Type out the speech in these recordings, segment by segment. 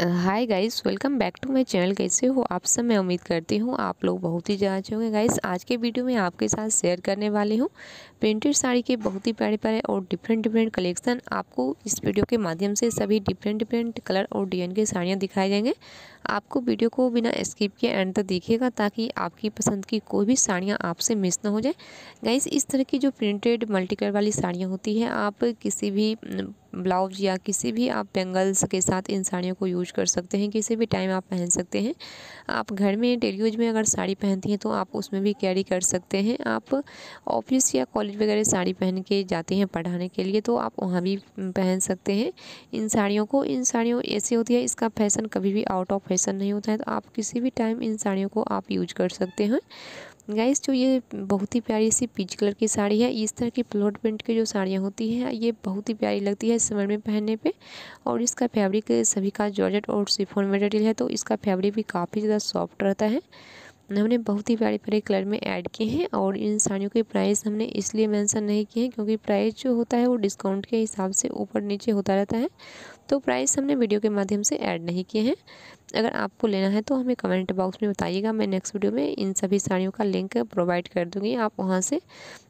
hi guys welcome back to my channel कैसे हो आप सब मैं उम्मीद करती हूँ आप लोग बहुत ही ज़्यादा अच्छे होंगे गाइस आज के वीडियो में आपके साथ शेयर करने वाली हूँ प्रिंटेड साड़ी के बहुत ही प्यारे प्यारे और डिफरेंट डिफरेंट कलेक्शन आपको इस वीडियो के माध्यम से सभी डिफरेंट डिफरेंट कलर और डिज़ाइन की साड़ियाँ दिखाई जाएंगे आपको वीडियो को बिना स्किप किए एंड तक देखिएगा ताकि आपकी पसंद की कोई भी साड़ियाँ आपसे मिस ना हो जाए गाइस इस तरह की जो प्रिंटेड मल्टी कलर वाली साड़ियाँ होती हैं आप किसी भी ब्लाउज या किसी भी आप बेंगल्स के साथ इन साड़ियों को यूज कर सकते हैं किसी भी टाइम आप पहन सकते हैं आप घर में डेली यूज में अगर साड़ी पहनती हैं तो आप उसमें भी कैरी कर सकते हैं आप ऑफिस या कॉलेज वगैरह साड़ी पहन के जाते हैं पढ़ाने के लिए तो आप वहाँ भी पहन सकते हैं इन साड़ियों को इन साड़ियों ऐसी होती है इसका फैशन कभी भी आउट ऑफ ऑपरेशन नहीं होता है तो आप किसी भी टाइम इन साड़ियों को आप यूज कर सकते हैं गाइस जो ये बहुत ही प्यारी सी पीच कलर की साड़ी है इस तरह की प्लॉट प्रिंट की जो साड़ियाँ होती हैं ये बहुत ही प्यारी लगती है समर में पहनने पे और इसका फैब्रिक सभी का जॉर्जेट और सिफोन मटेरियल है तो इसका फैब्रिक भी काफ़ी ज़्यादा सॉफ्ट रहता है हमने बहुत ही प्यारे प्यारे कलर में ऐड किए हैं और इन साड़ियों के प्राइस हमने इसलिए मेंशन नहीं किए हैं क्योंकि प्राइस जो होता है वो डिस्काउंट के हिसाब से ऊपर नीचे होता रहता है तो प्राइस हमने वीडियो के माध्यम से ऐड नहीं किए हैं अगर आपको लेना है तो हमें कमेंट बॉक्स में बताइएगा मैं नेक्स्ट वीडियो में इन सभी साड़ियों का लिंक प्रोवाइड कर दूँगी आप वहाँ से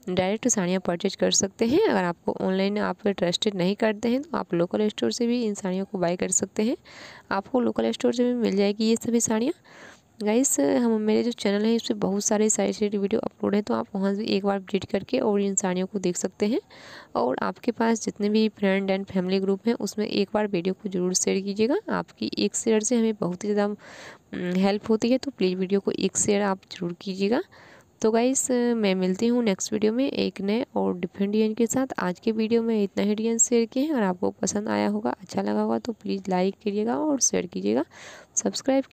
डायरेक्ट साड़ियाँ परचेज कर सकते हैं अगर आपको ऑनलाइन आप ट्रस्टेड नहीं करते हैं तो आप लोकल स्टोर से भी इन साड़ियों को बाई कर सकते हैं आपको लोकल स्टोर से भी मिल जाएगी ये सभी साड़ियाँ गाइस हम मेरे जो चैनल है इसमें बहुत सारे सारी सारी वीडियो अपलोड है तो आप वहाँ से एक बार विजिट करके और इन साड़ियों को देख सकते हैं और आपके पास जितने भी फ्रेंड एंड फैमिली ग्रुप हैं उसमें एक बार वीडियो को ज़रूर शेयर कीजिएगा आपकी एक शेयर से हमें बहुत ही ज़्यादा हेल्प हम्म, होती है तो प्लीज़ वीडियो को एक शेयर आप ज़रूर कीजिएगा तो गाइस मैं मिलती हूँ नेक्स्ट वीडियो में एक नए और डिफरेंट डिजाइन के साथ आज के वीडियो में इतना ही डिजाइन शेयर किए हैं और आपको पसंद आया होगा अच्छा लगा होगा तो प्लीज़ लाइक करिएगा और शेयर कीजिएगा सब्सक्राइब